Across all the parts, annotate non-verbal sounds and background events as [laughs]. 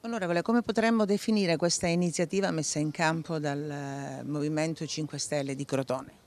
Onorevole, come potremmo definire questa iniziativa messa in campo dal eh, Movimento 5 Stelle di Crotone?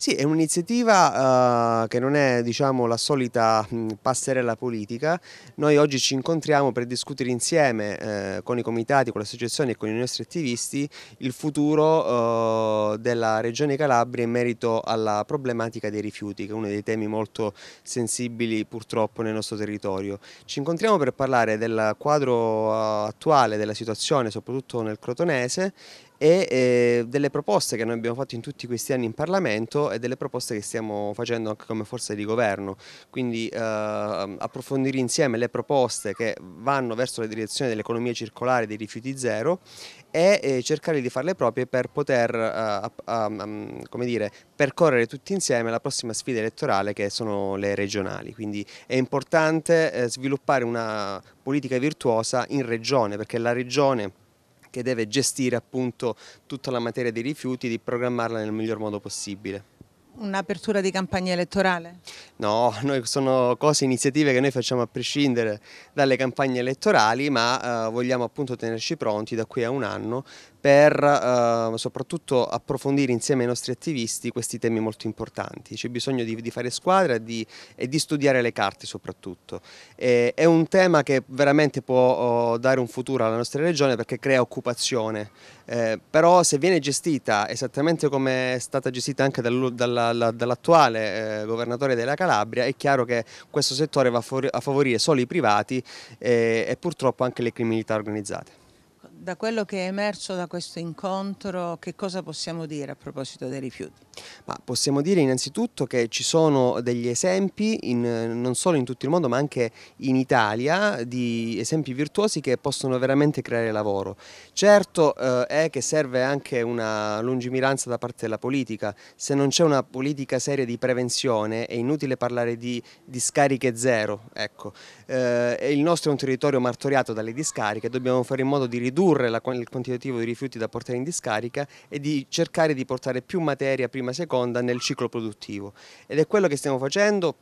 Sì, è un'iniziativa eh, che non è diciamo, la solita mh, mm, passerella politica. Noi oggi ci incontriamo per discutere insieme eh, con i comitati, con le associazioni e con i nostri attivisti il futuro eh, della Regione Calabria in merito alla problematica dei rifiuti, che è uno dei temi molto sensibili purtroppo nel nostro territorio. Ci incontriamo per parlare del quadro eh, attuale della situazione, soprattutto nel crotonese, e eh, delle proposte che noi abbiamo fatto in tutti questi anni in Parlamento e delle proposte che stiamo facendo anche come forze di governo, quindi eh, approfondire insieme le proposte che vanno verso la direzione dell'economia circolare dei rifiuti zero e eh, cercare di farle proprie per poter eh, come dire, percorrere tutti insieme la prossima sfida elettorale che sono le regionali, quindi è importante eh, sviluppare una politica virtuosa in regione perché la regione che deve gestire appunto tutta la materia dei rifiuti, di programmarla nel miglior modo possibile. Un'apertura di campagna elettorale? No, sono cose, iniziative che noi facciamo a prescindere dalle campagne elettorali, ma eh, vogliamo appunto tenerci pronti da qui a un anno per eh, soprattutto approfondire insieme ai nostri attivisti questi temi molto importanti. C'è bisogno di, di fare squadra e di, e di, studiare le carte soprattutto. E, è un tema che veramente può oh, dare un futuro alla nostra regione perché crea occupazione, eh, però se viene gestita esattamente come è stata gestita anche dal, dall'attuale eh, governatore della Calabria, è chiaro che questo settore va a favorire solo i privati eh, e purtroppo anche le criminalità organizzate. Da quello che è emerso da questo incontro, che cosa possiamo dire a proposito dei rifiuti? Ma possiamo dire innanzitutto che ci sono degli esempi, in, non solo in tutto il mondo ma anche in Italia, di esempi virtuosi che possono veramente creare lavoro. Certo eh, è che serve anche una lungimiranza da parte della politica, se non c'è una politica seria di prevenzione è inutile parlare di, di scariche zero, ecco eh, il nostro è un territorio martoriato dalle discariche, dobbiamo fare in modo di ridurre la, il quantitativo di rifiuti da portare in discarica e di cercare di portare più materia prima e seconda nel ciclo produttivo ed è quello che stiamo facendo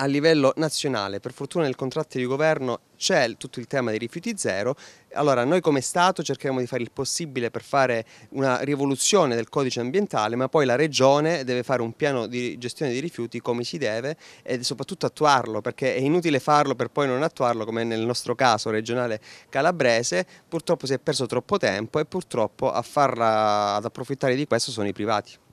a livello nazionale, per fortuna nel contratto di governo c'è tutto il tema dei rifiuti zero, allora noi come Stato cercheremo di fare il possibile per fare una rivoluzione del codice ambientale, ma poi la Regione deve fare un piano di gestione dei rifiuti come si deve e soprattutto attuarlo, perché è inutile farlo per poi non attuarlo, come nel nostro caso regionale calabrese, purtroppo si è perso troppo tempo e purtroppo a farla, ad approfittare di questo sono i privati.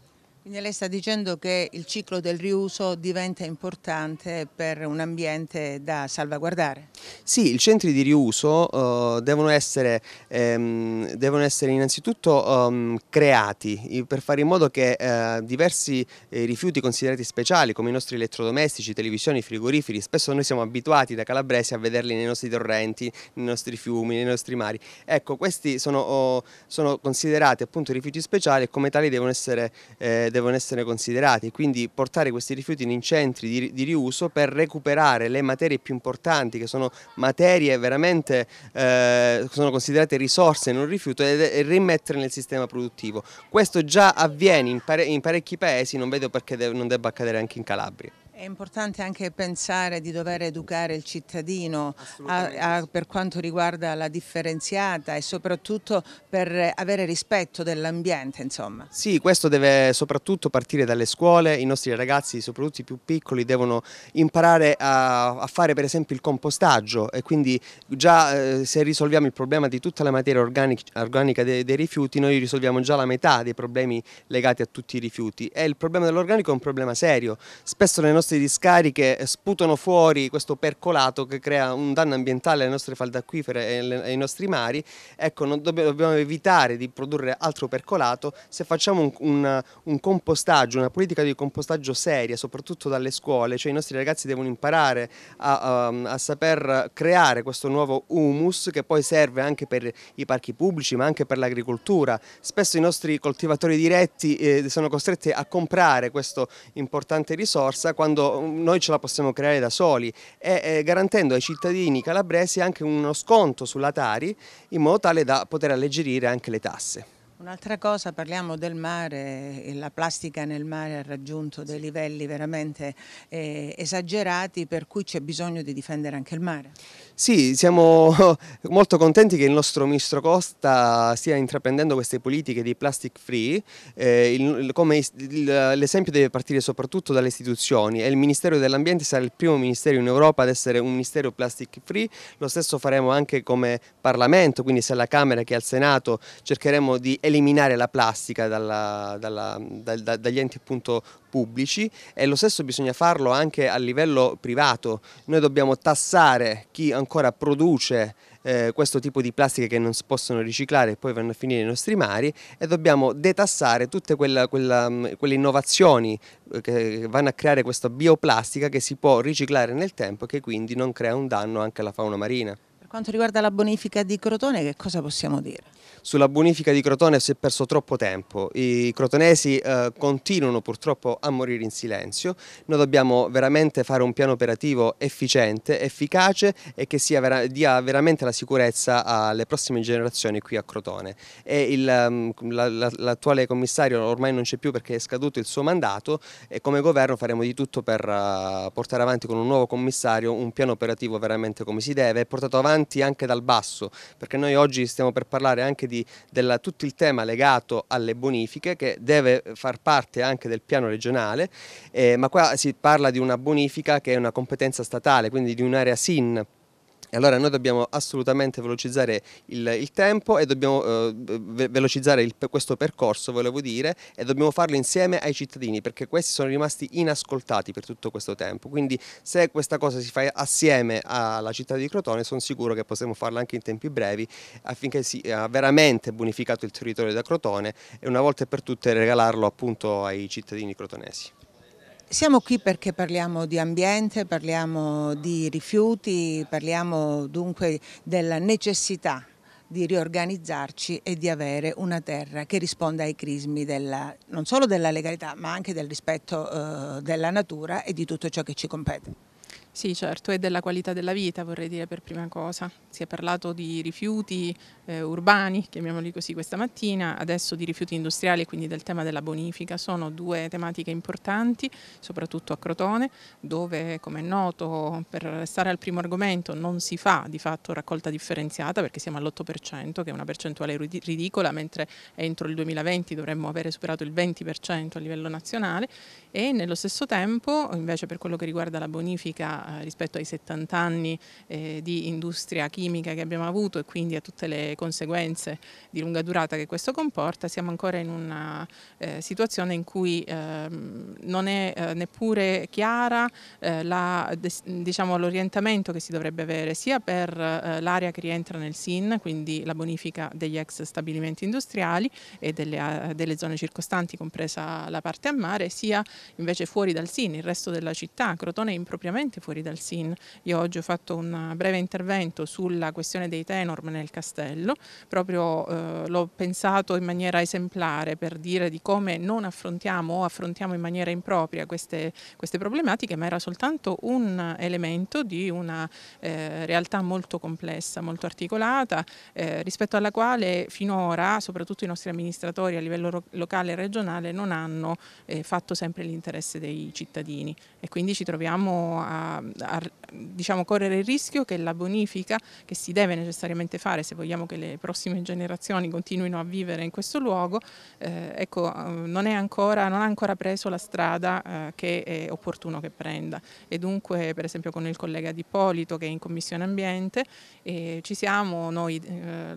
Quindi lei sta dicendo che il ciclo del riuso diventa importante per un ambiente da salvaguardare? Sì, i centri di riuso uh, devono, essere, um, devono, essere, innanzitutto um, creati per fare in modo che uh, diversi eh, rifiuti considerati speciali come i nostri elettrodomestici, televisioni, frigoriferi, spesso noi siamo abituati da calabresi a vederli nei nostri torrenti, nei nostri fiumi, nei nostri mari. Ecco, questi sono, oh, sono considerati appunto rifiuti speciali e come tali devono essere... Eh, devono essere considerati, quindi portare questi rifiuti in centri di, di, riuso per recuperare le materie più importanti che sono materie veramente eh, sono considerate risorse in un rifiuto e, e rimettere nel sistema produttivo. Questo già avviene in, pare, in parecchi paesi, non vedo perché de non debba accadere anche in Calabria. È importante anche pensare di dover educare il cittadino a, a, per quanto riguarda la differenziata e soprattutto per avere rispetto dell'ambiente. Insomma. Sì, questo deve soprattutto partire dalle scuole, i nostri ragazzi, soprattutto i più piccoli, devono imparare a, a fare per esempio il compostaggio e quindi già eh, se risolviamo il problema di tutta la materia organic, organica dei, dei, rifiuti, noi risolviamo già la metà dei problemi legati a tutti i rifiuti e il problema dell'organico è un problema serio. Spesso nelle nostre nostre discariche eh, sputano fuori questo percolato che crea un danno ambientale alle nostre falde acquifere e ai nostri mari, ecco, dobbiamo evitare di produrre altro percolato se facciamo un, un, un compostaggio, una politica di compostaggio seria, soprattutto dalle scuole, cioè i nostri ragazzi devono imparare a, a, a saper creare questo nuovo humus che poi serve anche per i parchi pubblici ma anche per l'agricoltura. Spesso i nostri coltivatori diretti eh, sono costretti a comprare questa importante risorsa quando fondo noi ce la possiamo creare da soli e garantendo ai cittadini calabresi anche uno sconto sulla Tari in modo tale da poter alleggerire anche le tasse. Un'altra cosa, parliamo del mare, la plastica nel mare ha raggiunto dei livelli veramente eh, esagerati per cui c'è bisogno di difendere anche il mare. Sì, siamo [laughs] molto contenti che il nostro ministro Costa stia intraprendendo queste politiche di plastic free, eh, l'esempio deve partire soprattutto dalle istituzioni e il Ministero dell'Ambiente sarà il primo ministero in Europa ad essere un ministero plastic free, lo stesso faremo anche come Parlamento, quindi sia alla Camera che al Senato cercheremo di eliminare la plastica dalla, dalla, da, da, dagli enti appunto pubblici e lo stesso bisogna farlo anche a livello privato. Noi dobbiamo tassare chi ancora produce eh, questo tipo di plastiche che non si possono riciclare e poi vanno a finire nei nostri mari e dobbiamo detassare tutte quella, quella, mm, quelle innovazioni eh, che vanno a creare questa bioplastica che si può riciclare nel tempo e che quindi non crea un danno anche alla fauna marina. Per quanto riguarda la bonifica di Crotone che cosa possiamo dire? sulla bonifica di Crotone si è perso troppo tempo, i crotonesi eh, continuano purtroppo a morire in silenzio, noi dobbiamo veramente fare un piano operativo efficiente, efficace e che vera dia veramente la sicurezza alle prossime generazioni qui a Crotone. Ehm, l'attuale la, commissario ormai non c'è più perché è scaduto il suo mandato e come governo faremo di tutto per uh, portare avanti con un nuovo commissario un piano operativo veramente come si deve, portato avanti anche dal basso, perché noi oggi stiamo per parlare anche di quindi di tutto il tema legato alle bonifiche che deve far parte anche del piano regionale, eh, ma qua si parla di una bonifica che è una competenza statale, quindi di un'area SIN e allora noi dobbiamo assolutamente velocizzare il, il tempo e dobbiamo eh, velocizzare il, questo percorso, volevo dire, e dobbiamo farlo insieme ai cittadini perché questi sono rimasti inascoltati per tutto questo tempo. Quindi se questa cosa si fa assieme alla città di Crotone sono sicuro che possiamo farla anche in tempi brevi affinché sia eh, veramente bonificato il territorio da Crotone e una volta per tutte regalarlo appunto ai cittadini crotonesi. Siamo qui perché parliamo di ambiente, parliamo di rifiuti, parliamo dunque della necessità di riorganizzarci e di avere una terra che risponda ai crismi della, non solo della legalità ma anche del rispetto eh, della natura e di tutto ciò che ci compete. Sì certo e della qualità della vita vorrei dire per prima cosa, si è parlato di rifiuti, eh, urbani, chiamiamoli così questa mattina, adesso di rifiuti industriali, e quindi del tema della bonifica, sono due tematiche importanti, soprattutto a Crotone, dove come è noto per restare al primo argomento non si fa di fatto raccolta differenziata perché siamo all'8%, che è una percentuale ridicola, mentre entro il 2020 dovremmo avere superato il 20% a livello nazionale e nello stesso tempo invece per quello che riguarda la bonifica eh, rispetto ai 70 anni eh, di industria chimica che abbiamo avuto e quindi a tutte le le conseguenze di lunga durata che questo comporta, siamo ancora in una eh, situazione in cui ehm, non è eh, neppure chiara eh, diciamo, l'orientamento che si dovrebbe avere sia per eh, l'area che rientra nel SIN, quindi la bonifica degli ex stabilimenti industriali e delle, eh, delle zone circostanti, compresa la parte a mare, sia invece fuori dal SIN, il resto della città. Crotone è impropriamente fuori dal SIN. Io oggi ho fatto un breve intervento sulla questione dei tenor nel castello quello, proprio eh, l'ho pensato in maniera esemplare per dire di come non affrontiamo o affrontiamo in maniera impropria queste, queste problematiche, ma era soltanto un elemento di una eh, realtà molto complessa, molto articolata, eh, rispetto alla quale finora, soprattutto i nostri amministratori a livello locale e regionale, non hanno eh, fatto sempre l'interesse dei cittadini e quindi ci troviamo a, a diciamo, correre il rischio che la bonifica che si deve necessariamente fare se vogliamo che che le prossime generazioni continuino a vivere in questo luogo, eh, ecco, eh, non, ancora, non, ha ancora preso la strada eh, che è opportuno che prenda. E dunque, per esempio, con il collega Di Polito che è in Commissione Ambiente, eh, ci siamo noi eh,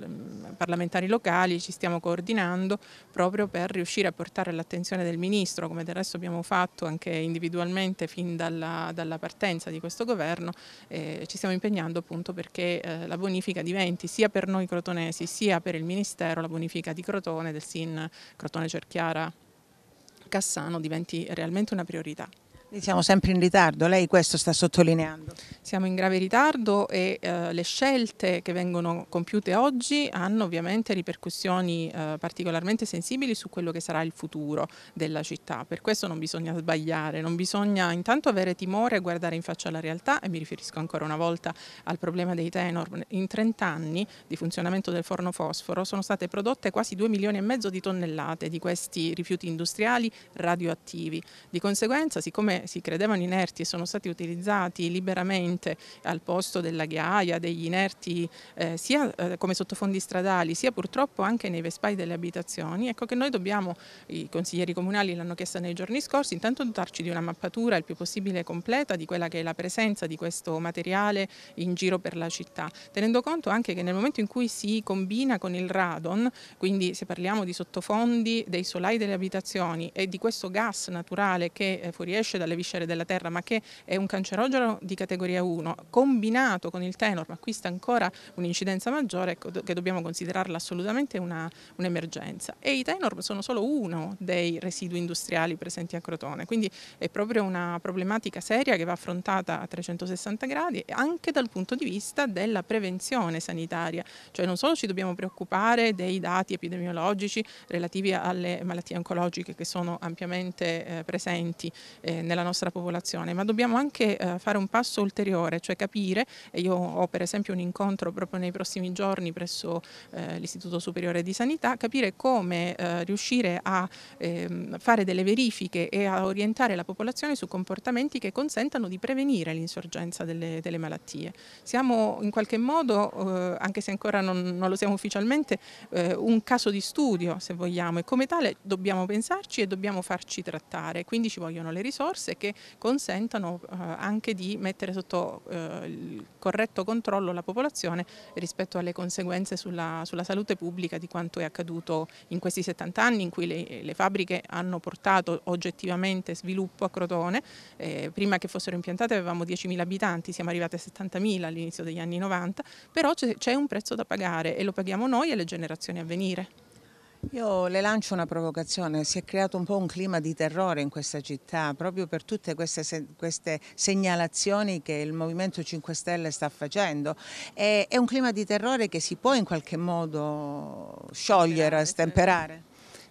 parlamentari locali, ci stiamo coordinando proprio per riuscire a portare all'attenzione del Ministro, come del resto abbiamo fatto anche individualmente fin dalla, dalla partenza di questo governo, ci stiamo impegnando appunto perché eh, la bonifica diventi sia per noi crotonesi sia per il Ministero la bonifica di Crotone, del SIN Crotone Cerchiara Cassano diventi realmente una priorità siamo sempre in ritardo, lei questo sta sottolineando. Siamo in grave ritardo e eh, le scelte che vengono compiute oggi hanno ovviamente ripercussioni eh, particolarmente sensibili su quello che sarà il futuro della città. Per questo non bisogna sbagliare, non bisogna intanto avere timore e guardare in faccia la realtà e mi riferisco ancora una volta al problema dei tenor. In 30 anni di funzionamento del forno fosforo sono state prodotte quasi 2 milioni e mezzo di tonnellate di questi rifiuti industriali radioattivi. Di conseguenza, siccome si credevano inerti e sono stati utilizzati liberamente al posto della ghiaia, degli inerti eh, sia eh, come sottofondi stradali sia purtroppo anche nei vespai delle abitazioni, ecco che noi dobbiamo, i consiglieri comunali l'hanno chiesta nei giorni scorsi, intanto dotarci di una mappatura il più possibile completa di quella che è la presenza di questo materiale in giro per la città, tenendo conto anche che nel momento in cui si combina con il radon, quindi se parliamo di sottofondi, dei solai delle abitazioni e di questo gas naturale che eh, fuoriesce dal dalle viscere della terra, ma che è un cancerogeno di categoria 1, combinato con il tenor, acquista ancora un'incidenza maggiore, ecco, che dobbiamo considerarla assolutamente un'emergenza. Un e i tenor sono solo uno dei residui industriali presenti a Crotone, quindi è proprio una problematica seria che va affrontata a 360 gradi anche dal punto di vista della prevenzione sanitaria, cioè non solo ci dobbiamo preoccupare dei dati epidemiologici relativi alle malattie oncologiche che sono ampiamente eh, presenti eh, nella della nostra popolazione, ma dobbiamo anche eh, fare un passo ulteriore, cioè capire, e io ho per esempio un incontro proprio nei prossimi giorni presso eh, l'Istituto Superiore di Sanità, capire come eh, riuscire a ehm, fare delle verifiche e a orientare la popolazione su comportamenti che consentano di prevenire l'insorgenza delle, delle, malattie. Siamo in qualche modo, anche se ancora non, non lo siamo ufficialmente, un caso di studio se vogliamo e come tale dobbiamo pensarci e dobbiamo farci trattare, quindi ci vogliono le risorse diverse che consentano eh, anche di mettere sotto eh, il corretto controllo la popolazione rispetto alle conseguenze sulla, sulla salute pubblica di quanto è accaduto in questi 70 anni in cui le, le fabbriche hanno portato oggettivamente sviluppo a Crotone. Eh, prima che fossero impiantate avevamo 10.000 abitanti, siamo arrivati a 70.000 all'inizio degli anni 90, però c'è un prezzo da pagare e lo paghiamo noi e le generazioni a venire. Io le lancio una provocazione, si è creato un po' un clima di terrore in questa città proprio per tutte queste, queste segnalazioni che il Movimento 5 Stelle sta facendo. E è un clima di terrore che si può in qualche modo sciogliere, stemperare?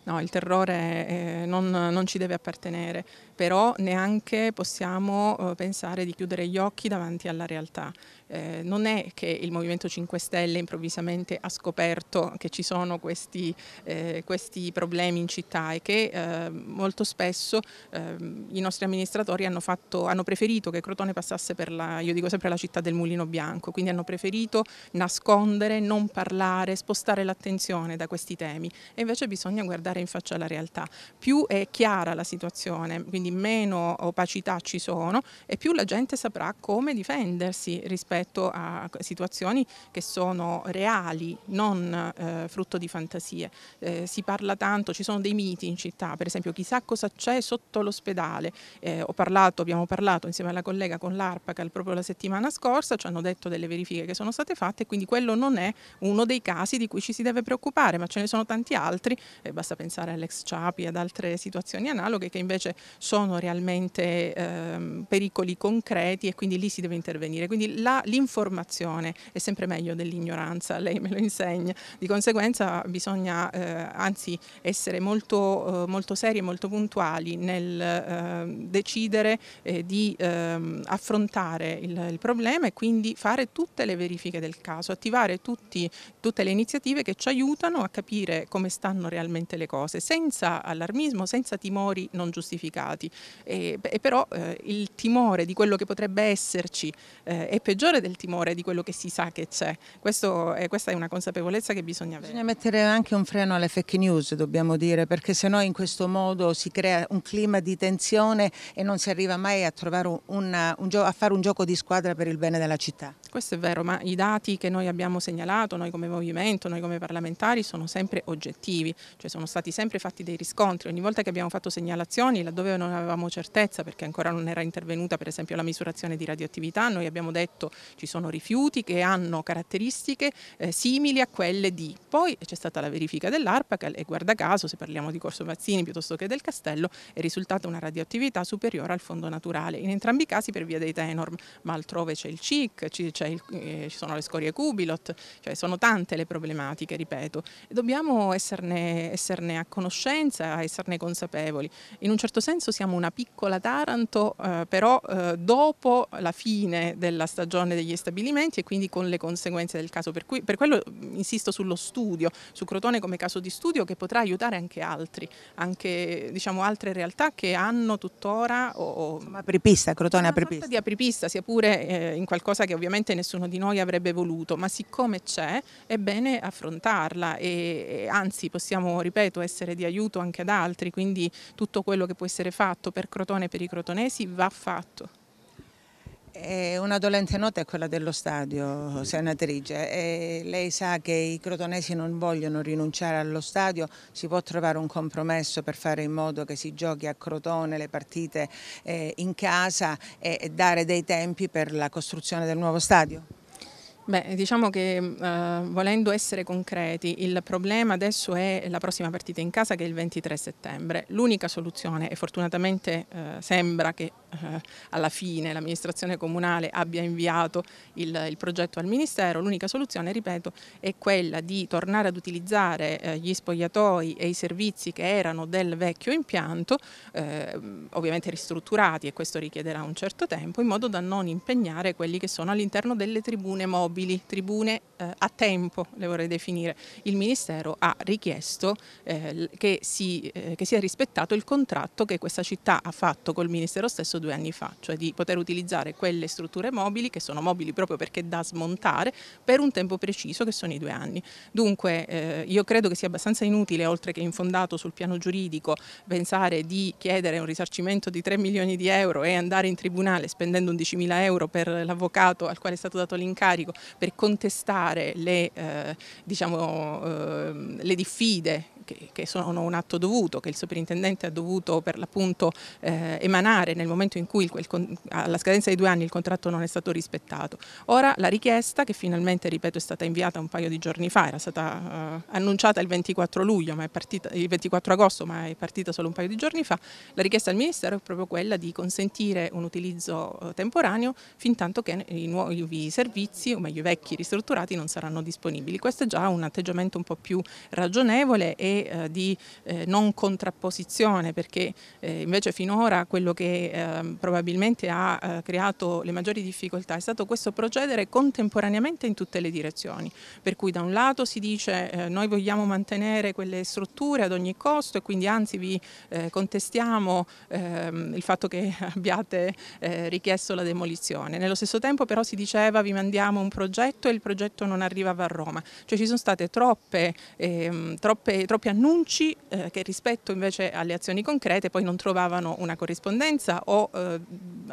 No, il terrore eh, non, non ci deve appartenere però neanche possiamo eh, pensare di chiudere gli occhi davanti alla realtà. Eh, non è che il Movimento 5 Stelle improvvisamente ha scoperto che ci sono questi, eh, questi problemi in città e che eh, molto spesso ehm, i nostri amministratori hanno, fatto, hanno, preferito che Crotone passasse per la, io dico sempre la città del mulino bianco, quindi hanno preferito nascondere, non parlare, spostare l'attenzione da questi temi e invece bisogna guardare in faccia la realtà. Più è chiara la situazione, quindi quindi meno opacità ci sono e più la gente saprà come difendersi rispetto a situazioni che sono reali, non eh, frutto di fantasie. Eh, si parla tanto, ci sono dei miti in città, per esempio chissà cosa c'è sotto l'ospedale. Eh, parlato, abbiamo parlato insieme alla collega con l'ARPACAL proprio la settimana scorsa, ci hanno detto delle verifiche che sono state fatte, quindi quello non è uno dei casi di cui ci si deve preoccupare, ma ce ne sono tanti altri, eh, basta pensare all'ex Ciapi e ad altre situazioni analoghe che invece sono sono realmente ehm, pericoli concreti e quindi lì si deve intervenire. Quindi l'informazione è sempre meglio dell'ignoranza, [laughs] lei me lo insegna. Di conseguenza bisogna eh, anzi essere molto, eh, molto seri e molto puntuali nel ehm, eh, decidere di ehm, affrontare il, il, problema e quindi fare tutte le verifiche del caso, attivare tutti, tutte le iniziative che ci aiutano a capire come stanno realmente le cose, senza allarmismo, senza timori non giustificati tutti, e, e però eh, il timore di quello che potrebbe esserci eh, è peggiore del timore di quello che si sa che c'è. È, questa è una consapevolezza che bisogna avere. Bisogna mettere anche un freno alle fake news, dobbiamo dire, perché sennò in questo modo si crea un clima di tensione e non si arriva mai a, un, una, un a fare un gioco di squadra per il bene della città. Questo è vero, ma i dati che noi abbiamo segnalato, noi come movimento, noi come parlamentari, sono sempre oggettivi, cioè sono stati sempre fatti dei riscontri. Ogni volta che abbiamo fatto segnalazioni, laddove non avevamo certezza perché ancora non era intervenuta per esempio la misurazione di radioattività, noi abbiamo detto ci sono rifiuti che hanno caratteristiche eh, simili a quelle di. Poi c'è stata la verifica dell'ARPAC e guarda caso se parliamo di Corso Mazzini piuttosto che del Castello è risultata una radioattività superiore al fondo naturale, in entrambi i casi per via dei Tenor, ma altrove c'è il CIC, il, eh, ci sono le scorie Cubilot, cioè sono tante le problematiche, ripeto, e dobbiamo esserne, esserne a conoscenza, esserne consapevoli. In un certo senso siamo una piccola Taranto, eh, però eh, dopo la fine della stagione degli stabilimenti e quindi con le conseguenze del caso. Per, cui, per quello mm, insisto sullo studio, su Crotone come caso di studio che potrà aiutare anche altri, anche diciamo, altre realtà che hanno tuttora... O, Insomma, apripista, Crotone apripista. Una di apripista, sia pure eh, in qualcosa che ovviamente nessuno di noi avrebbe voluto, ma siccome c'è è bene affrontarla e, e anzi possiamo, ripeto, essere di aiuto anche ad altri, quindi tutto quello che può essere fatto fatto per Crotone e per i crotonesi va fatto. Eh, una dolente nota è quella dello stadio, senatrice. E eh, lei sa che i crotonesi non vogliono rinunciare allo stadio, si può trovare un compromesso per fare in modo che si giochi a Crotone le partite eh, in casa e dare dei tempi per la costruzione del nuovo stadio? Beh, diciamo che eh, volendo essere concreti, il problema adesso è la prossima partita in casa che è il 23 settembre. L'unica soluzione, e fortunatamente eh, sembra che eh, alla fine l'amministrazione comunale abbia inviato il, il progetto al Ministero, l'unica soluzione, ripeto, è quella di tornare ad utilizzare eh, gli spogliatoi e i servizi che erano del vecchio impianto, eh, ovviamente ristrutturati e questo richiederà un certo tempo, in modo da non impegnare quelli che sono all'interno delle tribune mobili mobili, tribune eh, a tempo, le vorrei definire. Il Ministero ha richiesto eh, che, si, eh, che, sia rispettato il contratto che questa città ha fatto col Ministero stesso due anni fa, cioè di poter utilizzare quelle strutture mobili, che sono mobili proprio perché da smontare, per un tempo preciso che sono i due anni. Dunque eh, io credo che sia abbastanza inutile, oltre che infondato sul piano giuridico, pensare di chiedere un risarcimento di 3 milioni di euro e andare in tribunale spendendo 11 mila euro per l'avvocato al quale è stato dato l'incarico per contestare le, eh, diciamo, ehm, le diffide che, che, sono un atto dovuto, che il superintendente ha dovuto per l'appunto eh, emanare nel momento in cui quel, alla scadenza di due anni il contratto non è stato rispettato. Ora la richiesta che finalmente, ripeto, è stata inviata un paio di giorni fa, era stata eh, annunciata il 24 luglio, ma è partita, il 24 agosto, ma è partita solo un paio di giorni fa, la richiesta al Ministero è proprio quella di consentire un utilizzo eh, temporaneo fin tanto che i nuovi servizi, o meglio i vecchi ristrutturati, non saranno disponibili. Questo è già un atteggiamento un po' più ragionevole e eh, di eh, non contrapposizione perché eh, invece finora quello che ehm, probabilmente ha eh, creato le maggiori difficoltà è stato questo procedere contemporaneamente in tutte le direzioni per cui da un lato si dice eh, noi vogliamo mantenere quelle strutture ad ogni costo e quindi anzi vi contestiamo ehm, il fatto che [laughs] abbiate richiesto la demolizione nello stesso tempo però si diceva vi mandiamo un progetto e il progetto non arrivava a Roma cioè ci sono state troppe, ehm, troppe, troppi troppi annunci eh, che rispetto invece alle azioni concrete poi non trovavano una corrispondenza o eh,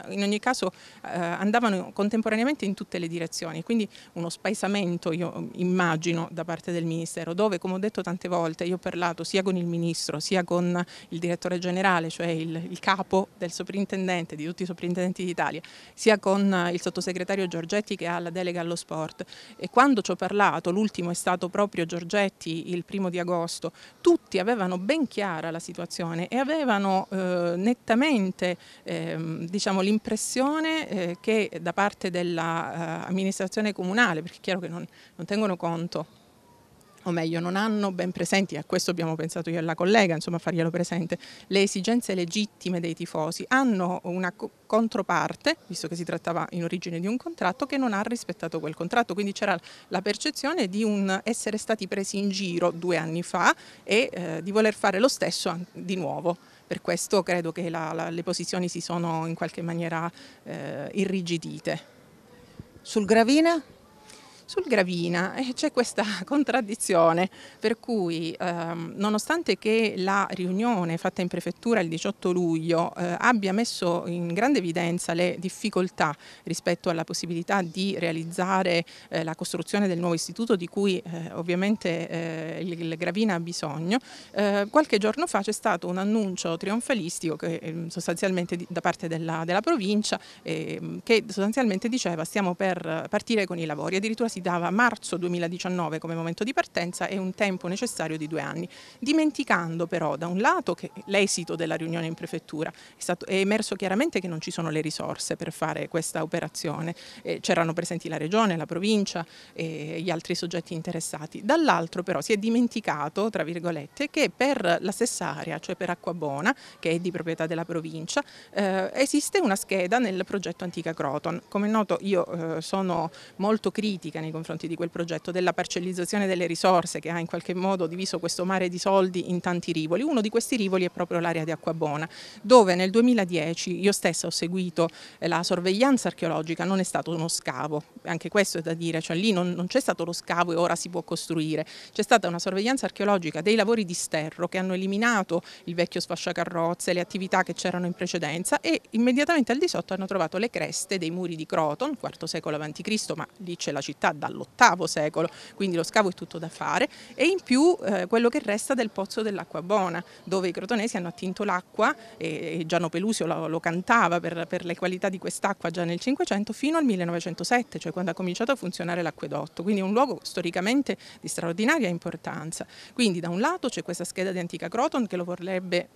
in ogni caso eh, andavano contemporaneamente in tutte le direzioni, quindi uno spaesamento io mm, immagino da parte del Ministero dove come ho detto tante volte io ho parlato sia con il Ministro sia con il Direttore Generale, cioè il, il capo del soprintendente, di tutti i soprintendenti d'Italia, sia con eh, il sottosegretario Giorgetti che ha la delega allo sport e quando ci ho parlato, l'ultimo è stato proprio Giorgetti il primo di agosto, tutti avevano ben chiara la situazione e avevano eh, nettamente ehm, diciamo, l'impressione eh, che da parte dell'amministrazione eh, comunale, perché è chiaro che non, non tengono conto o meglio non hanno ben presenti, a questo abbiamo pensato io e la collega, insomma a farglielo presente, le esigenze legittime dei tifosi, hanno una controparte, visto che si trattava in origine di un contratto, che non ha rispettato quel contratto, quindi c'era la percezione di un essere stati presi in giro due anni fa e eh, di voler fare lo stesso di nuovo. Per questo credo che la, la, le posizioni si sono in qualche maniera eh, irrigidite. Sul Gravina? sul Gravina eh, c'è questa [laughs] contraddizione per cui ehm, nonostante che la riunione fatta in prefettura il 18 luglio eh, abbia messo in grande evidenza le difficoltà rispetto alla possibilità di realizzare eh, la costruzione del nuovo istituto di cui eh, ovviamente eh, il, il, Gravina ha bisogno, eh, qualche giorno fa c'è stato un annuncio trionfalistico che, ehm, sostanzialmente da parte della, della provincia ehm, che sostanzialmente diceva stiamo per partire con i lavori, addirittura si dava marzo 2019 come momento di partenza e un tempo necessario di due anni, dimenticando però da un lato che l'esito della riunione in prefettura è, stato, è emerso chiaramente che non ci sono le risorse per fare questa operazione, eh, c'erano presenti la regione, la provincia e gli altri soggetti interessati, dall'altro però si è dimenticato, tra virgolette, che per la stessa area, cioè per Acquabona, che è di proprietà della provincia, eh, esiste una scheda nel progetto Antica Croton. Come è noto io eh, sono molto critica nei confronti di quel progetto, della parcellizzazione delle risorse che ha in qualche modo diviso questo mare di soldi in tanti rivoli. Uno di questi rivoli è proprio l'area di Acquabona, dove nel 2010 io stessa ho seguito eh, la sorveglianza archeologica, non è stato uno scavo, anche questo è da dire, cioè lì non, non c'è stato lo scavo e ora si può costruire, c'è stata una sorveglianza archeologica dei lavori di sterro che hanno eliminato il vecchio sfasciacarrozze, le attività che c'erano in precedenza e immediatamente al di sotto hanno trovato le creste dei muri di Croton, IV secolo a.C., ma lì c'è la città dall'VIII secolo, quindi lo scavo è tutto da fare e in più eh, quello che resta del pozzo dell'acqua buona, dove i crotonesi hanno attinto l'acqua e, e Giano Pelusio lo, lo cantava per, per, le qualità di quest'acqua già nel 500 fino al 1907, cioè quando ha cominciato a funzionare l'acquedotto, quindi è un luogo storicamente di straordinaria importanza. Quindi da un lato c'è questa scheda di antica Croton che lo vorrebbe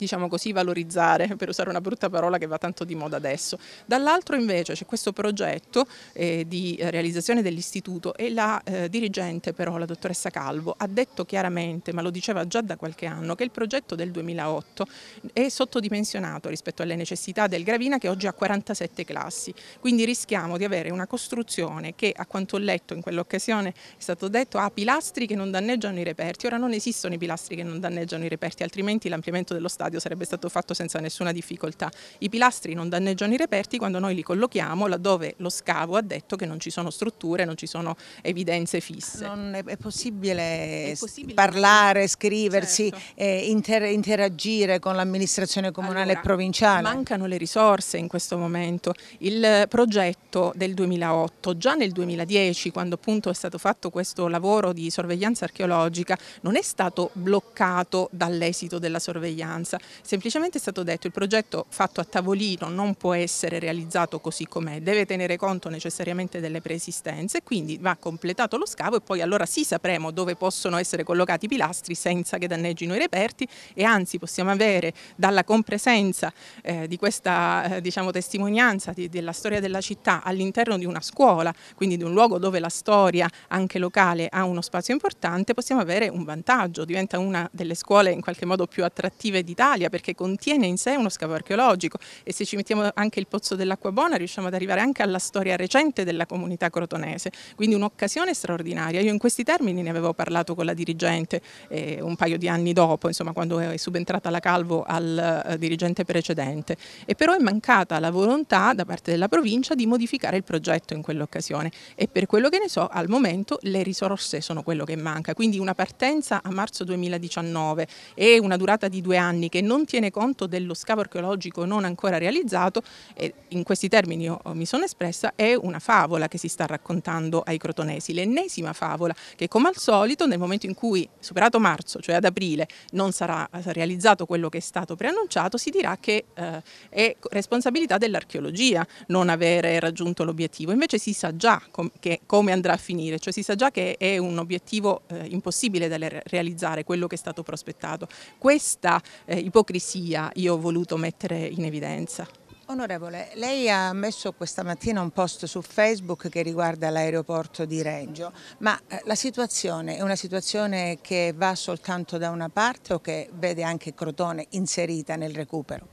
diciamo così, valorizzare, per usare una brutta parola che va tanto di moda adesso. Dall'altro invece c'è questo progetto eh, di realizzazione dell'istituto e la eh, dirigente però, la dottoressa Calvo, ha detto chiaramente, ma lo diceva già da qualche anno, che il progetto del 2008 è sottodimensionato rispetto alle necessità del Gravina che oggi ha 47 classi, quindi rischiamo di avere una costruzione che a quanto ho letto in quell'occasione è stato detto ha pilastri che non danneggiano i reperti, ora non esistono i pilastri che non danneggiano i reperti, altrimenti l'ampliamento dello stadio stadio sarebbe stato fatto senza nessuna difficoltà. I pilastri non danneggiano i reperti quando noi li collochiamo laddove lo scavo ha detto che non ci sono strutture, non ci sono evidenze fisse. Non è, possibile, è possibile parlare, scriversi, certo. eh, inter interagire con l'amministrazione comunale allora, e provinciale. Mancano le risorse in questo momento. Il progetto del 2008, già nel 2010, quando appunto è stato fatto questo lavoro di sorveglianza archeologica, non è stato bloccato dall'esito della sorveglianza semplicemente è stato detto che il progetto fatto a tavolino non può essere realizzato così com'è, deve tenere conto necessariamente delle preesistenze, quindi va completato lo scavo e poi allora sì sapremo dove possono essere collocati i pilastri senza che danneggino i reperti e anzi possiamo avere dalla compresenza eh, di questa eh, diciamo, testimonianza di, della storia della città all'interno di una scuola, quindi di un luogo dove la storia anche locale ha uno spazio importante, possiamo avere un vantaggio, diventa una delle scuole in qualche modo più attrattive d'Italia d'Italia perché contiene in sé uno scavo archeologico e se ci mettiamo anche il Pozzo dell'Acqua Buona riusciamo ad arrivare anche alla storia recente della comunità crotonese, quindi un'occasione straordinaria. Io in questi termini ne avevo parlato con la dirigente eh, un paio di anni dopo, insomma quando è subentrata la Calvo al eh, dirigente precedente e però è mancata la volontà da parte della provincia di modificare il progetto in quell'occasione e per quello che ne so al momento le risorse sono quello che manca, quindi una partenza a marzo 2019 e una durata di due anni che non tiene conto dello scavo archeologico non ancora realizzato, e in questi termini io oh, mi sono espressa, è una favola che si sta raccontando ai crotonesi, l'ennesima favola che come al solito nel momento in cui, superato marzo, cioè ad aprile, non sarà eh, realizzato quello che è stato preannunciato, si dirà che eh, è responsabilità dell'archeologia non avere raggiunto l'obiettivo, invece si sa già com che, come andrà a finire, cioè si sa già che è un obiettivo eh, impossibile da realizzare quello che è stato prospettato. Questa eh, ipocrisia io ho voluto mettere in evidenza. Onorevole, lei ha messo questa mattina un post su Facebook che riguarda l'aeroporto di Reggio, ma eh, la situazione è una situazione che va soltanto da una parte o che vede anche Crotone inserita nel recupero?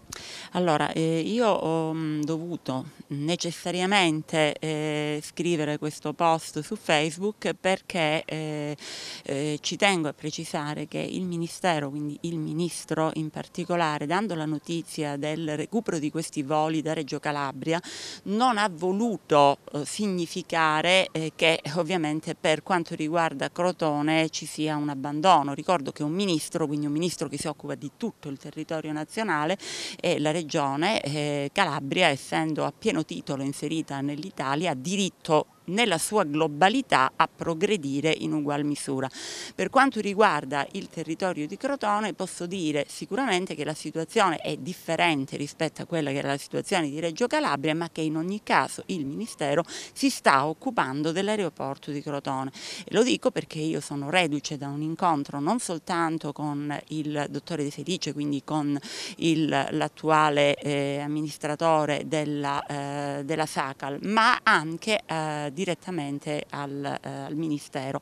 Allora, eh, io ho mm, dovuto necessariamente eh, scrivere questo post su Facebook perché eh, eh, ci tengo a precisare che il Ministero, quindi il Ministro in particolare, dando la notizia del recupero di questi voli da Reggio Calabria, non ha voluto eh, significare eh, che ovviamente per quanto riguarda Crotone ci sia un abbandono. Ricordo che un Ministro, quindi un Ministro che si occupa di tutto il territorio nazionale e la Regione eh, Calabria, essendo a pieno titolo inserita nell'Italia diritto nella sua globalità a progredire in ugual misura. Per quanto riguarda il territorio di Crotone posso dire sicuramente che la situazione è differente rispetto a quella che era la situazione di Reggio Calabria ma che in ogni caso il Ministero si sta occupando dell'aeroporto di Crotone e lo dico perché io sono reduce da un incontro non soltanto con il dottore De Felice quindi con l'attuale eh, amministratore della, eh, della, SACAL ma anche eh, direttamente al, eh, al Ministero,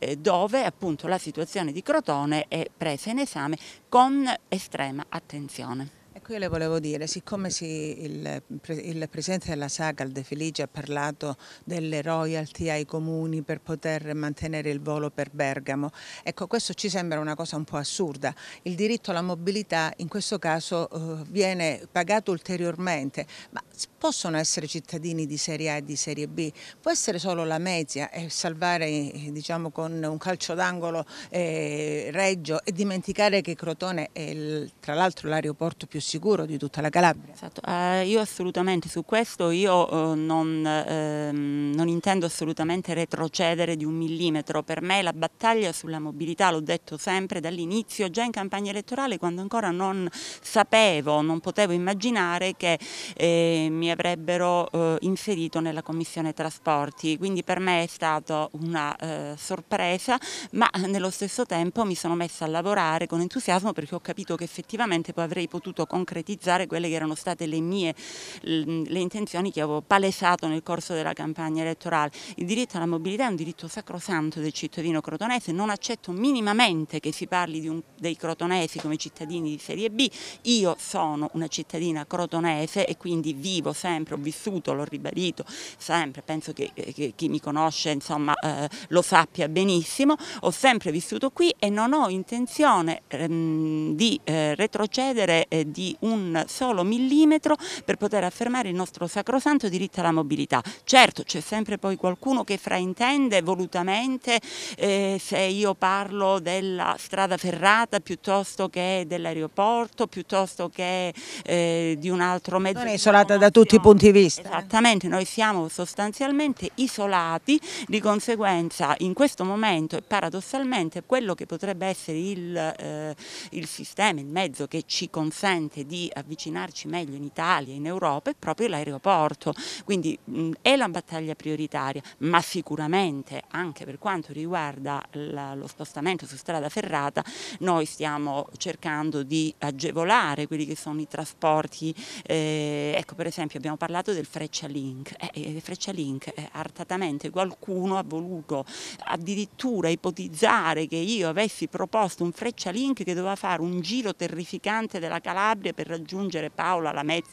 eh, dove appunto la situazione di Crotone è presa in esame con estrema attenzione. Ecco io le volevo dire, siccome si, il, il, Presidente della Saga, il De Felice, ha parlato delle royalty ai comuni per poter mantenere il volo per Bergamo, ecco questo ci sembra una cosa un po' assurda. Il diritto alla mobilità in questo caso eh, viene pagato ulteriormente, ma possono essere cittadini di Serie A e di Serie B, può essere solo la media e salvare diciamo, con un calcio d'angolo eh, Reggio e dimenticare che Crotone è il, tra l'altro l'aeroporto più sicuro di tutta la Calabria. Esatto. Eh, io assolutamente su questo io eh, non, ehm, non intendo assolutamente retrocedere di un millimetro, per me la battaglia sulla mobilità, l'ho detto sempre dall'inizio, già in campagna elettorale quando ancora non sapevo, non potevo immaginare che eh, mi avrebbero eh, inserito nella Commissione Trasporti, quindi per me è stata una eh, sorpresa, ma eh, nello stesso tempo mi sono messa a lavorare con entusiasmo perché ho capito che effettivamente poi avrei potuto concretizzare quelle che erano state le mie le intenzioni che avevo palesato nel corso della campagna elettorale. Il diritto alla mobilità è un diritto sacrosanto del cittadino crotonese, non accetto minimamente che si parli un, dei crotonesi come cittadini di serie B, io sono una cittadina crotonese e quindi vivo sempre, ho vissuto, l'ho ribadito sempre, penso che, eh, che chi mi conosce insomma, eh, lo sappia benissimo, ho sempre vissuto qui e non ho intenzione ehm, di eh, retrocedere eh, di un solo millimetro per poter affermare il nostro sacrosanto diritto alla mobilità. Certo c'è sempre poi qualcuno che fraintende volutamente eh, se io parlo della strada ferrata piuttosto che dell'aeroporto, piuttosto che eh, di un altro mezzo. Non è isolata da tutti tutti esatto. i punti di vista. Eh? Esattamente, noi siamo sostanzialmente isolati, di conseguenza in questo momento paradossalmente quello che potrebbe essere il, eh, il sistema, il mezzo che ci consente di avvicinarci meglio in Italia, in Europa, è proprio l'aeroporto. Quindi mh, è la battaglia prioritaria, ma sicuramente anche per quanto riguarda la, lo spostamento su strada ferrata, noi stiamo cercando di agevolare quelli che sono i trasporti, eh, ecco per esempio abbiamo parlato del Freccia Link, eh, eh Freccia Link eh, artatamente qualcuno ha voluto addirittura ipotizzare che io avessi proposto un Freccia Link che doveva fare un giro terrificante della Calabria per raggiungere Paola, la Metz,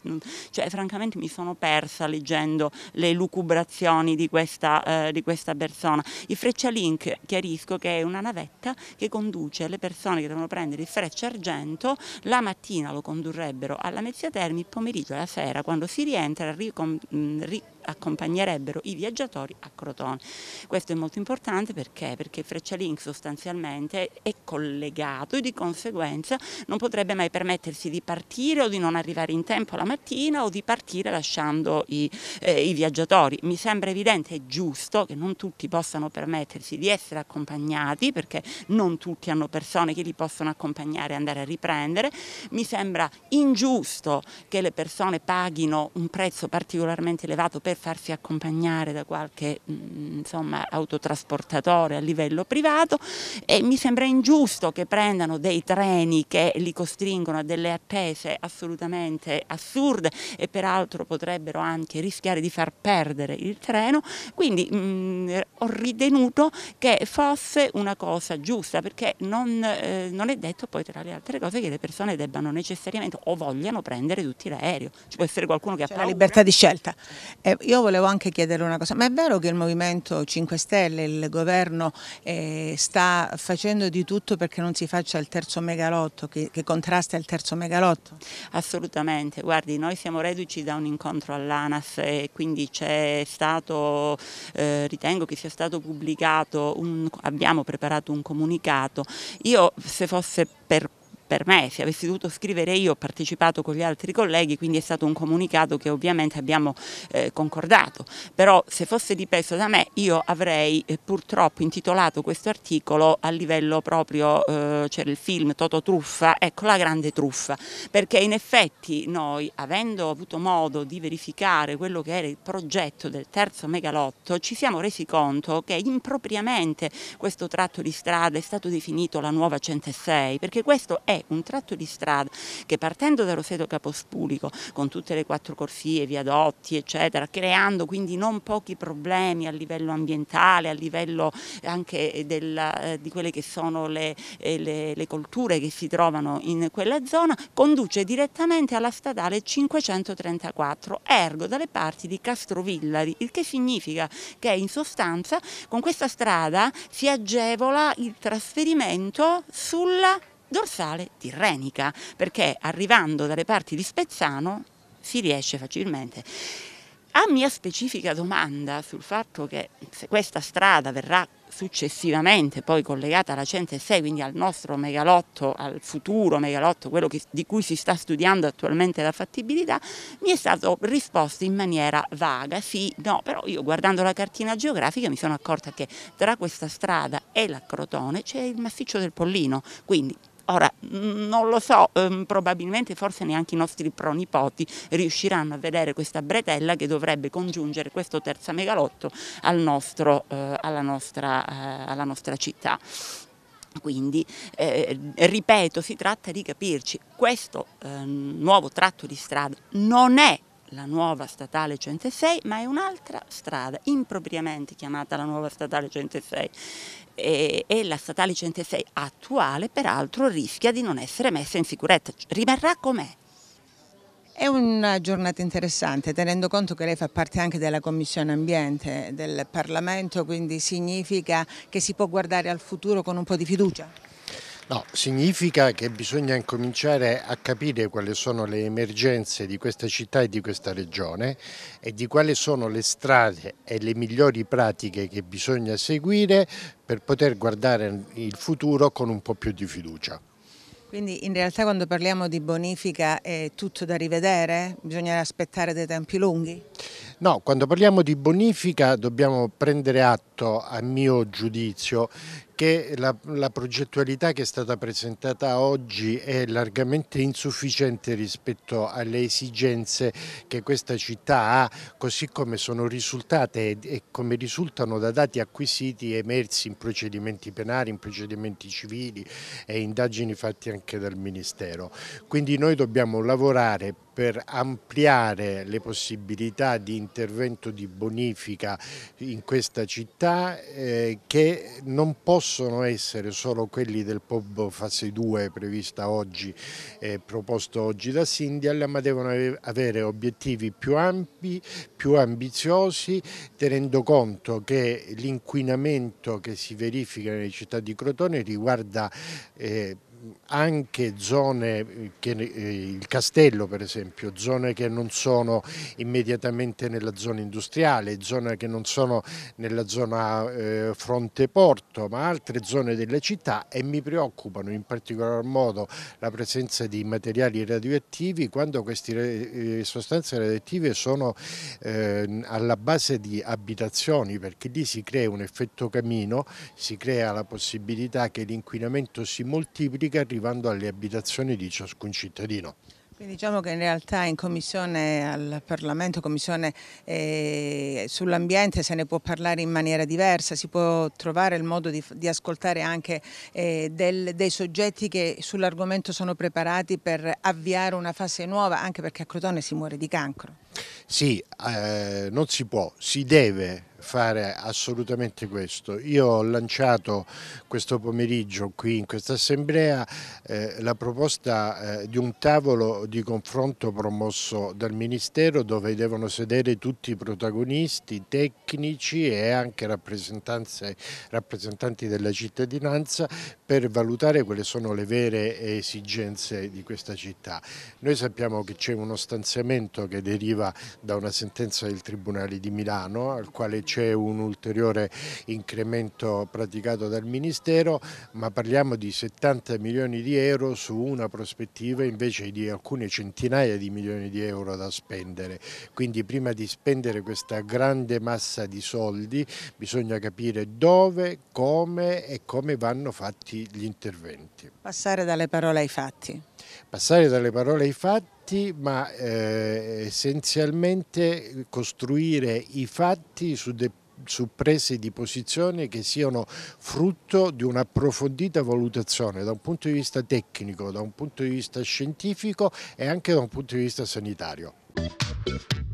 cioè francamente mi sono persa leggendo le lucubrazioni di questa, eh, di questa persona. Il Freccia Link, chiarisco che è una navetta che conduce le persone che devono prendere il Freccia Argento, la mattina lo condurrebbero alla Mezzia Termi, il pomeriggio e la sera quando si rientra ricom, ric, accompagnerebbero i viaggiatori a Crotone. Questo è molto importante perché? Perché Freccialink sostanzialmente è collegato e di conseguenza non potrebbe mai permettersi di partire o di non arrivare in tempo la mattina o di partire lasciando i, eh, i viaggiatori. Mi sembra evidente e giusto che non tutti possano permettersi di essere accompagnati perché non tutti hanno persone che li possono accompagnare e andare a riprendere. Mi sembra ingiusto che le persone paghino un prezzo particolarmente elevato per per farsi accompagnare da qualche mm, insomma, autotrasportatore a livello privato e mi sembra ingiusto che prendano dei treni che li costringono a delle attese assolutamente assurde e peraltro potrebbero anche rischiare di far perdere il treno, quindi mh, mm, ho ritenuto che fosse una cosa giusta perché non, eh, non è detto poi tra le altre cose che le persone debbano necessariamente o vogliano prendere tutti l'aereo, ci può essere qualcuno che ha la libertà di scelta. Eh, io volevo anche chiedere una cosa, ma è vero che il Movimento 5 Stelle, il governo eh, sta facendo di tutto perché non si faccia il terzo megalotto, che, che contrasta il terzo megalotto? Assolutamente, guardi, noi siamo reduci da un incontro all'ANAS e quindi c'è stato, eh, ritengo che sia stato pubblicato, un, abbiamo preparato un comunicato. Io se fosse per per me, se avessi dovuto scrivere io ho partecipato con gli altri colleghi, quindi è stato un comunicato che ovviamente abbiamo eh, concordato, però se fosse dipeso da me io avrei eh, purtroppo intitolato questo articolo a livello proprio, eh, c'era il film Toto Truffa, ecco la grande truffa, perché in effetti noi avendo avuto modo di verificare quello che era il progetto del terzo megalotto ci siamo resi conto che impropriamente questo tratto di strada è stato definito la nuova 106, perché questo è un tratto di strada che partendo da Roseto Capospulico con tutte le quattro corsie, viadotti eccetera, creando quindi non pochi problemi a livello ambientale, a livello anche della, eh, di quelle che sono le, eh, le, le colture che si trovano in quella zona, conduce direttamente alla statale 534, ergo dalle parti di Castrovillari, il che significa che in sostanza con questa strada si agevola il trasferimento sulla dorsale tirrenica, perché arrivando dalle parti di Spezzano si riesce facilmente. A mia specifica domanda sul fatto che se questa strada verrà successivamente poi collegata alla 106, quindi al nostro megalotto, al futuro megalotto, quello che, di cui si sta studiando attualmente la fattibilità, mi è stato risposto in maniera vaga, sì, no, però io guardando la cartina geografica mi sono accorta che tra questa strada e la Crotone c'è il massiccio del Pollino, quindi Ora, mm, non lo so, ehm, probabilmente forse neanche i nostri pronipoti riusciranno a vedere questa bretella che dovrebbe congiungere questo terzo megalotto al nostro, eh, alla, nostra, eh, alla nostra città. Quindi, eh, ripeto, si tratta di capirci, questo eh, nuovo tratto di strada non è la nuova statale 106, ma è un'altra strada, impropriamente chiamata la nuova statale 106. E, e, la statale 106 attuale, peraltro, rischia di non essere messa in sicurezza, rimarrà com'è. È una giornata interessante, tenendo conto che lei fa parte anche della Commissione Ambiente del Parlamento, quindi significa che si può guardare al futuro con un po' di fiducia? No, significa che bisogna incominciare a capire quali sono le emergenze di questa città e di questa regione e di quali sono le strade e le migliori pratiche che bisogna seguire per poter guardare il futuro con un po' più di fiducia. Quindi in realtà quando parliamo di bonifica è tutto da rivedere? Bisogna aspettare dei tempi lunghi? No, quando parliamo di bonifica dobbiamo prendere atto, a mio giudizio, perché la, la, progettualità che è stata presentata oggi è largamente insufficiente rispetto alle esigenze che questa città ha, così come sono risultate e come risultano da dati acquisiti e emersi in procedimenti penali, in procedimenti civili e indagini fatte anche dal Ministero. Quindi noi dobbiamo lavorare per ampliare le possibilità di intervento di bonifica in questa città eh, che non possono possono essere solo quelli del POB fase 2 prevista oggi e proposto oggi da Sindial, ma devono avere obiettivi più ampi, più ambiziosi, tenendo conto che l'inquinamento che si verifica nelle città di Crotone riguarda eh, anche zone, eh, che, eh, il castello per esempio, zone che non sono immediatamente nella zona industriale, zone che non sono nella zona eh, fronte porto, ma altre zone delle città e mi preoccupano in particolar modo la presenza di materiali radioattivi quando queste eh, sostanze radioattive sono eh, alla base di abitazioni perché lì si crea un effetto camino, si crea la possibilità che l'inquinamento si moltiplica, arrivando alle abitazioni di ciascun cittadino. Quindi diciamo che in realtà in commissione al Parlamento, commissione eh, sull'ambiente se ne può parlare in maniera diversa, si può trovare il modo di, di ascoltare anche eh, del, dei soggetti che sull'argomento sono preparati per avviare una fase nuova, anche perché a Crotone si muore di cancro. Sì, eh, non si può, si deve fare assolutamente questo. Io ho lanciato questo pomeriggio qui in questa assemblea eh, la proposta eh, di un tavolo di confronto promosso dal Ministero dove devono sedere tutti i protagonisti, tecnici e anche rappresentanti della cittadinanza per valutare quali sono le vere esigenze di questa città. Noi sappiamo che c'è uno stanziamento che deriva da una sentenza del Tribunale di Milano al quale c'è un ulteriore incremento praticato dal Ministero, ma parliamo di 70 milioni di euro su una prospettiva invece di alcune centinaia di milioni di euro da spendere. Quindi prima di spendere questa grande massa di soldi bisogna capire dove, come e come vanno fatti gli interventi. Passare dalle parole ai fatti. Passare dalle parole ai fatti fatti, ma eh, essenzialmente costruire i fatti su dei su prese di posizione che siano frutto di un'approfondita valutazione da un punto di vista tecnico, da un punto di vista scientifico e anche da un punto di vista sanitario.